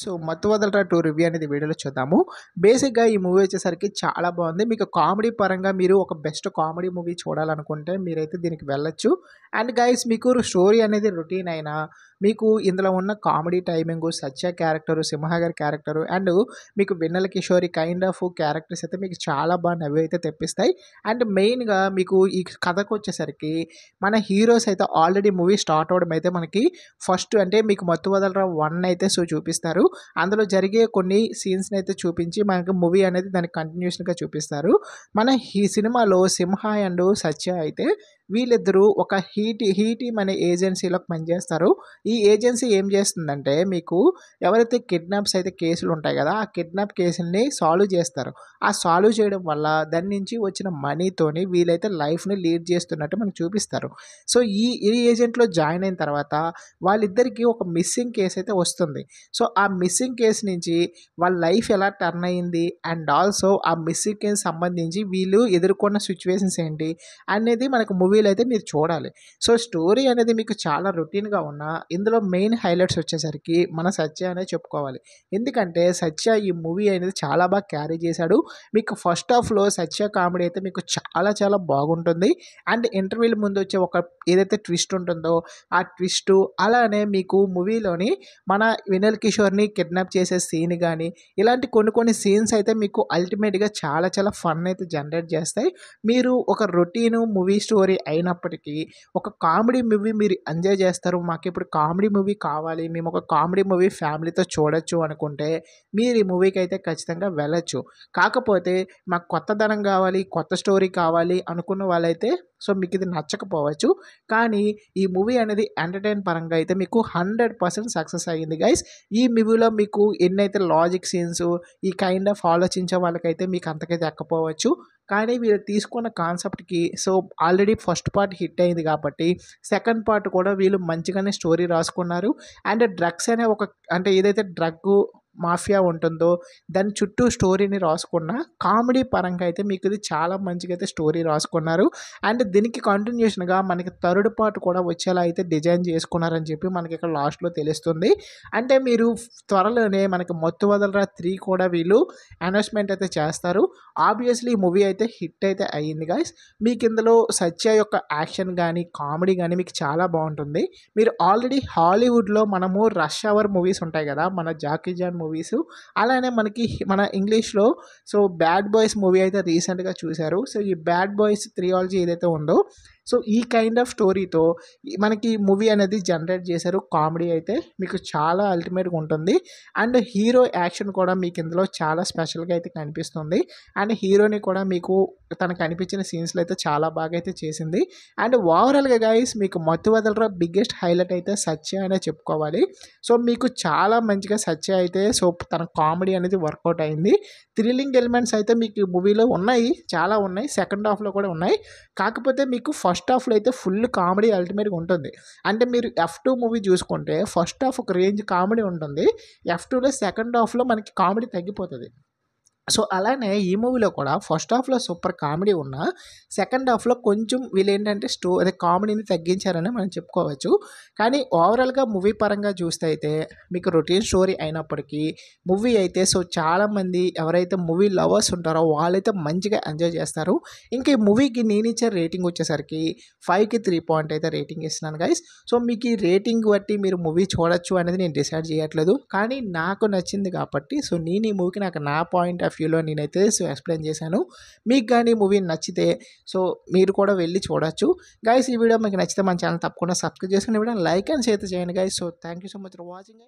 so మత్తు వదలరా two review అనేది వీడియోలో చూద్దాము బేసిక్గా ఈ మూవీ వచ్చేసరికి చాలా బాగుంది మీకు కామెడీ పరంగా మీరు ఒక బెస్ట్ కామెడీ మూవీ చూడాలనుకుంటే మీరైతే దీనికి వెళ్ళొచ్చు అండ్ గైస్ మీకు స్టోరీ అనేది రొటీన్ అయినా మీకు ఇందులో ఉన్న కామెడీ టైమింగ్ సత్య క్యారెక్టరు సింహాగర్ క్యారెక్టరు అండ్ మీకు Vennela Kishore kind of characters అయితే మీకు చాలా బాగా నవ్వి అయితే తెప్పిస్తాయి అండ్ మెయిన్గా మీకు ఈ కథకు వచ్చేసరికి మన హీరోస్ అయితే ఆల్రెడీ మూవీ స్టార్ట్ అవడం అయితే మనకి ఫస్ట్ అంటే మీకు మత్తు వదలరా వన్ అయితే సో చూపిస్తాయి చూపిస్తారు అందులో జరిగే కొన్ని సీన్స్ని అయితే చూపించి మనకి మూవీ అనేది దానికి కంటిన్యూషన్గా చూపిస్తారు మన ఈ సినిమాలో సింహ అండ్ సత్య అయితే వీళ్ళిద్దరూ ఒక హీటీ హీటీమ్ అనే ఏజెన్సీలో పనిచేస్తారు ఈ ఏజెన్సీ ఏం చేస్తుందంటే మీకు ఎవరైతే కిడ్నాప్స్ అయితే కేసులు ఉంటాయి కదా ఆ కిడ్నాప్ కేసుల్ని సాల్వ్ చేస్తారు ఆ సాల్వ్ చేయడం వల్ల దాని నుంచి వచ్చిన మనీతోని వీళ్ళైతే లైఫ్ని లీడ్ చేస్తున్నట్టు మనకు చూపిస్తారు సో ఈ ఈ ఏజెంట్లో జాయిన్ అయిన తర్వాత వాళ్ళిద్దరికీ ఒక మిస్సింగ్ కేసు అయితే వస్తుంది సో ఆ మిస్సింగ్ కేసు నుంచి వాళ్ళ లైఫ్ ఎలా టర్న్ అయ్యింది అండ్ ఆల్సో ఆ మిస్సింగ్ కేసు సంబంధించి వీళ్ళు ఎదుర్కొన్న సిచ్యువేషన్స్ ఏంటి అనేది మనకు మూవీ మూవీలు అయితే మీరు చూడాలి సో స్టోరీ అనేది మీకు చాలా రొటీన్గా ఉన్నా ఇందులో మెయిన్ హైలైట్స్ వచ్చేసరికి మన సత్య అనే చెప్పుకోవాలి ఎందుకంటే సత్య ఈ మూవీ అనేది చాలా బాగా క్యారీ చేశాడు మీకు ఫస్ట్ హాఫ్లో సత్య కామెడీ అయితే మీకు చాలా చాలా బాగుంటుంది అండ్ ఇంటర్వ్యూల ముందు వచ్చే ఒక ఏదైతే ట్విస్ట్ ఉంటుందో ఆ ట్విస్ట్ అలానే మీకు మూవీలోని మన వినల్ కిషోర్ని కిడ్నాప్ చేసే సీన్ కానీ ఇలాంటి కొన్ని కొన్ని సీన్స్ అయితే మీకు అల్టిమేట్గా చాలా చాలా ఫన్ అయితే జనరేట్ చేస్తాయి మీరు ఒక రొటీను మూవీ స్టోరీ అయినప్పటికీ ఒక కామెడీ మూవీ మీరు ఎంజాయ్ చేస్తారు మాకు ఇప్పుడు కామెడీ మూవీ కావాలి మేము ఒక కామెడీ మూవీ ఫ్యామిలీతో చూడొచ్చు అనుకుంటే మీరు ఈ మూవీకి అయితే ఖచ్చితంగా వెళ్ళచ్చు కాకపోతే మాకు కొత్తదనం కావాలి కొత్త స్టోరీ కావాలి అనుకున్న వాళ్ళైతే సో మీకు ఇది నచ్చకపోవచ్చు కానీ ఈ మూవీ అనేది ఎంటర్టైన్ పరంగా అయితే మీకు హండ్రెడ్ పర్సెంట్ సక్సెస్ అయ్యింది గైస్ ఈ మూవీలో మీకు ఎన్నైతే లాజిక్ సీన్స్ ఈ కైండ్ ఆఫ్ ఆలోచించే వాళ్ళకైతే మీకు అంతకైతే ఎక్కపోవచ్చు కానీ వీళ్ళు తీసుకున్న కాన్సెప్ట్కి so already first part hit అయింది కాబట్టి సెకండ్ పార్ట్ కూడా వీళ్ళు మంచిగానే స్టోరీ రాసుకున్నారు అండ్ డ్రగ్స్ అనే ఒక అంటే ఏదైతే డ్రగ్ మాఫియా ఉంటుందో దాని చుట్టూ స్టోరీని రాసుకున్న కామెడీ పరంగా అయితే మీకు ఇది చాలా మంచిగా అయితే స్టోరీ రాసుకున్నారు అండ్ దీనికి కంటిన్యూషన్గా మనకి థర్డ్ పార్ట్ కూడా వచ్చేలా అయితే డిజైన్ చేసుకున్నారని చెప్పి మనకి ఇక్కడ లాస్ట్లో తెలుస్తుంది అంటే మీరు త్వరలోనే మనకి మొత్తు వదలరా త్రీ కూడా వీళ్ళు అనౌన్స్మెంట్ అయితే చేస్తారు ఆబ్వియస్లీ ఈ మూవీ అయితే హిట్ అయితే అయ్యింది గాయస్ మీకు ఇందులో సత్య యొక్క యాక్షన్ కానీ కామెడీ కానీ మీకు చాలా బాగుంటుంది మీరు ఆల్రెడీ హాలీవుడ్లో మనము రష్ అవర్ మూవీస్ ఉంటాయి కదా మన జాకీ జాన్ మూవీస్ అలానే మనకి మన ఇంగ్లీష్లో సో బ్యాడ్ బాయ్స్ మూవీ అయితే రీసెంట్గా చూశారు సో ఈ బ్యాడ్ బాయ్స్ త్రియాలజీ ఏదైతే ఉందో సో ఈ కైండ్ ఆఫ్ స్టోరీతో మనకి మూవీ అనేది జనరేట్ చేశారు కామెడీ అయితే మీకు చాలా అల్టిమేట్గా ఉంటుంది అండ్ హీరో యాక్షన్ కూడా మీకు ఇందులో చాలా స్పెషల్గా అయితే కనిపిస్తుంది అండ్ హీరోని కూడా మీకు తనకు కనిపించిన సీన్స్లో అయితే చాలా బాగా అయితే చేసింది అండ్ ఓవరాల్గా గాయస్ మీకు మత్తు వదలరా బిగ్గెస్ట్ హైలైట్ అయితే సత్య అనే చెప్పుకోవాలి సో మీకు చాలా మంచిగా సత్య అయితే సో తన కామెడీ అనేది వర్కౌట్ అయింది థ్రిల్లింగ్ ఎలిమెంట్స్ అయితే మీకు మూవీలో ఉన్నాయి చాలా ఉన్నాయి సెకండ్ హాఫ్లో కూడా ఉన్నాయి కాకపోతే మీకు ఫస్ట్ ఫస్ట్ హాఫ్లో అయితే ఫుల్ కామెడీ అల్టిమేట్గా ఉంటుంది అంటే మీరు ఎఫ్ టూ మూవీ చూసుకుంటే ఫస్ట్ హాఫ్ ఒక రేంజ్ కామెడీ ఉంటుంది ఎఫ్ టూలో సెకండ్ హాఫ్లో మనకి కామెడీ తగ్గిపోతుంది సో అలానే ఈ మూవీలో కూడా ఫస్ట్ హాఫ్లో సూపర్ కామెడీ ఉన్నా సెకండ్ హాఫ్లో కొంచెం వీళ్ళు ఏంటంటే స్టో అదే కామెడీని తగ్గించారని మనం చెప్పుకోవచ్చు కానీ ఓవరాల్గా మూవీ పరంగా చూస్తే అయితే మీకు రొటీన్ స్టోరీ అయినప్పటికీ మూవీ అయితే సో చాలామంది ఎవరైతే మూవీ లవర్స్ ఉంటారో వాళ్ళైతే మంచిగా ఎంజాయ్ చేస్తారు ఇంకా ఈ మూవీకి నేను ఇచ్చే రేటింగ్ వచ్చేసరికి ఫైవ్కి త్రీ పాయింట్ అయితే రేటింగ్ ఇస్తున్నాను గైస్ సో మీకు ఈ రేటింగ్ బట్టి మీరు మూవీ చూడొచ్చు అనేది నేను డిసైడ్ చేయట్లేదు కానీ నాకు నచ్చింది కాబట్టి సో నేను ఈ మూవీకి నాకు నా పాయింట్ ఆఫ్ ఆఫ్ వ్యూలో నేనైతే సో ఎక్స్ప్లెయిన్ చేశాను మీకు కానీ మూవీ నచ్చితే సో మీరు కూడా వెళ్ళి చూడొచ్చు గాయస్ ఈ వీడియో మీకు నచ్చితే మన ఛానల్ తప్పకుండా సబ్స్క్రైబ్ చేసుకుని వీడియో లైక్ అండ్ షేర్ చేయండి guys so thank you so much for watching